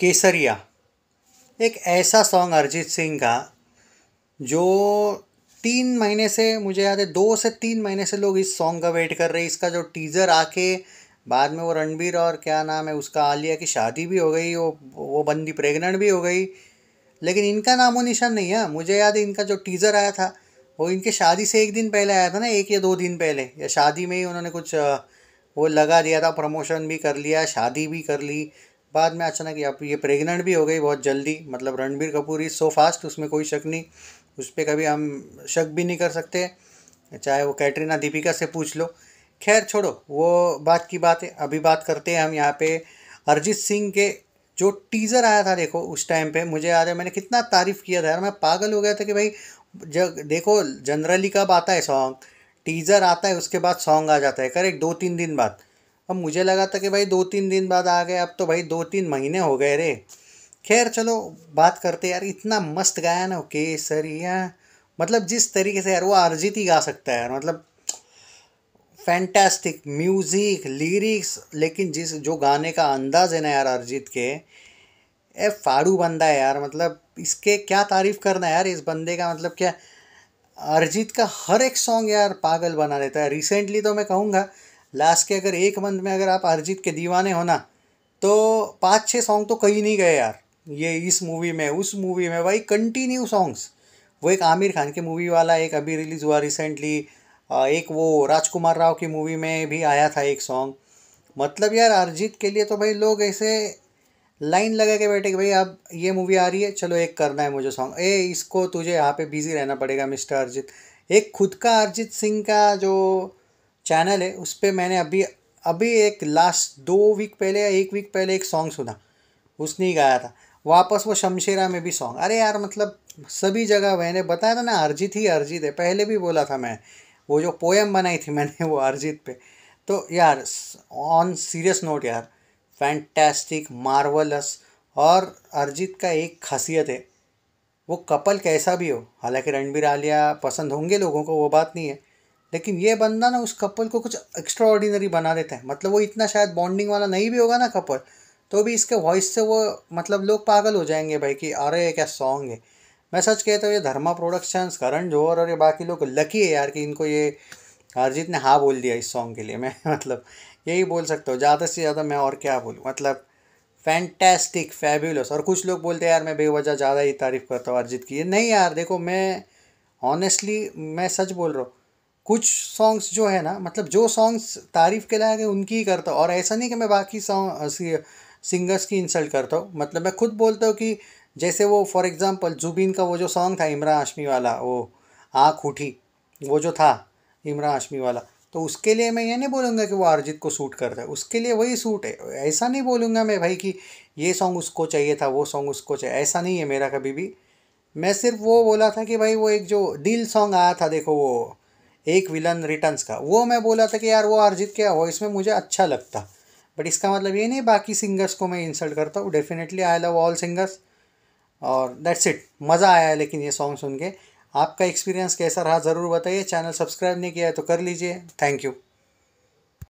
केसरिया एक ऐसा सॉन्ग अरिजीत सिंह का जो तीन महीने से मुझे याद है दो से तीन महीने से लोग इस सॉन्ग का वेट कर रहे हैं इसका जो टीज़र आके बाद में वो रणबीर और क्या नाम है उसका आलिया की शादी भी हो गई वो वो बंदी प्रेग्नेंट भी हो गई लेकिन इनका नामो निशान नहीं है मुझे याद है इनका जो टीज़र आया था वो इनके शादी से एक दिन पहले आया था ना एक या दो दिन पहले या शादी में ही उन्होंने कुछ वो लगा दिया था प्रमोशन भी कर लिया शादी भी कर ली बाद में अचानक आप ये प्रेग्नेंट भी हो गई बहुत जल्दी मतलब Ranbir Kapoor is so fast उसमें कोई शक नहीं उस पर कभी हम शक भी नहीं कर सकते चाहे वो कैटरीना दीपिका से पूछ लो खैर छोड़ो वो बात की बात है अभी बात करते हैं हम यहाँ पे अरिजीत सिंह के जो टीज़र आया था देखो उस टाइम पे मुझे याद है मैंने कितना तारीफ़ किया था यार मैं पागल हो गया था कि भाई जब देखो जनरली कब आता है सॉन्ग टीज़र आता है उसके बाद सॉन्ग आ जाता है करेक्ट दो तीन दिन बाद अब मुझे लगा था कि भाई दो तीन दिन बाद आ गए अब तो भाई दो तीन महीने हो गए रे खैर चलो बात करते यार इतना मस्त गाया ना केसरिया मतलब जिस तरीके से यार वो अरिजीत ही गा सकता है यार मतलब फैंटास्टिक म्यूज़िक लिरिक्स लेकिन जिस जो गाने का अंदाज़ है ना यार अरिजीत के ए फाड़ू बंदा है यार मतलब इसके क्या तारीफ़ करना है यार इस बंदे का मतलब क्या अरिजीत का हर एक सॉन्ग यार पागल बना देता है रिसेंटली तो मैं कहूँगा लास्ट के अगर एक मंथ में अगर आप अरिजीत के दीवाने होना तो पाँच छः सॉन्ग तो कहीं नहीं गए यार ये इस मूवी में उस मूवी में भाई कंटिन्यू सॉन्ग्स वो एक आमिर खान की मूवी वाला एक अभी रिलीज़ हुआ रिसेंटली एक वो राजकुमार राव की मूवी में भी आया था एक सॉन्ग मतलब यार अरिजीत के लिए तो भाई लोग ऐसे लाइन लगा के बैठे कि भाई अब ये मूवी आ रही है चलो एक करना है मुझे सॉन्ग ए इसको तुझे यहाँ पे बिज़ी रहना पड़ेगा मिस्टर अरिजीत एक खुद का अरिजीत सिंह का जो चैनल है उस पर मैंने अभी अभी एक लास्ट दो वीक पहले या एक वीक पहले एक सॉन्ग सुना उसने ही गाया था वापस वो शमशेरा में भी सॉन्ग अरे यार मतलब सभी जगह मैंने बताया था ना अर्जित ही अरिजीत है पहले भी बोला था मैं वो जो पोएम बनाई थी मैंने वो अरिजीत पे तो यार ऑन सीरियस नोट यार फैंटेस्टिक मार्वलस और अरिजीत का एक खासियत है वो कपल कैसा भी हो हालांकि रणबीर आलिया पसंद होंगे लोगों को वो बात नहीं है लेकिन ये बंदा ना उस कपल को कुछ एक्स्ट्रा ऑर्डिनरी बना देता है मतलब वो इतना शायद बॉन्डिंग वाला नहीं भी होगा ना कपल तो भी इसके वॉइस से वो मतलब लोग पागल हो जाएंगे भाई कि अरे ये क्या सॉन्ग है मैं सच कहता तो हूँ ये धर्मा प्रोडक्शंस करण जोहर और ये बाकी लोग लकी है यार कि इनको ये अरिजीत ने हाँ बोल दिया इस सॉन्ग के लिए मैं मतलब यही बोल सकता हूँ ज़्यादा से ज़्यादा मैं और क्या बोलूँ मतलब फैंटेस्टिक फैबुलस और कुछ लोग बोलते हैं यार मैं बेवजह ज़्यादा ही तारीफ़ करता हूँ अरिजीत की नहीं यार देखो मैं ऑनेस्टली मैं सच बोल रहा हूँ कुछ सॉन्ग्स जो है ना मतलब जो सॉन्ग्स तारीफ़ के लायक है उनकी ही करता हूँ और ऐसा नहीं कि मैं बाकी सॉन्ग सिंगर्स की इंसल्ट करता हूँ मतलब मैं खुद बोलता हूँ कि जैसे वो फॉर एग्ज़ाम्पल जुबिन का वो जो सॉन्ग था इमरान हाशमी वाला वो आँख उठी वो जो था इमरान हाशमी वाला तो उसके लिए मैं ये नहीं बोलूँगा कि वो अरजीत को सूट करता है उसके लिए वही सूट है ऐसा नहीं बोलूँगा मैं भाई कि ये सॉन्ग उसको चाहिए था वो सॉन्ग उसको चाहिए ऐसा नहीं है मेरा कभी भी मैं सिर्फ वो बोला था कि भाई वो एक जो दिल सॉन्ग आया था देखो वो एक विलन रिटर्न्स का वो मैं बोला था कि यार वो अर्जित के वॉइस में मुझे अच्छा लगता बट इसका मतलब ये नहीं बाकी सिंगर्स को मैं इंसल्ट करता हूँ definitely I love all singers और दैट्स इट मज़ा आया लेकिन ये सॉन्ग सुन के आपका एक्सपीरियंस कैसा रहा ज़रूर बताइए चैनल सब्सक्राइब नहीं किया है तो कर लीजिए थैंक यू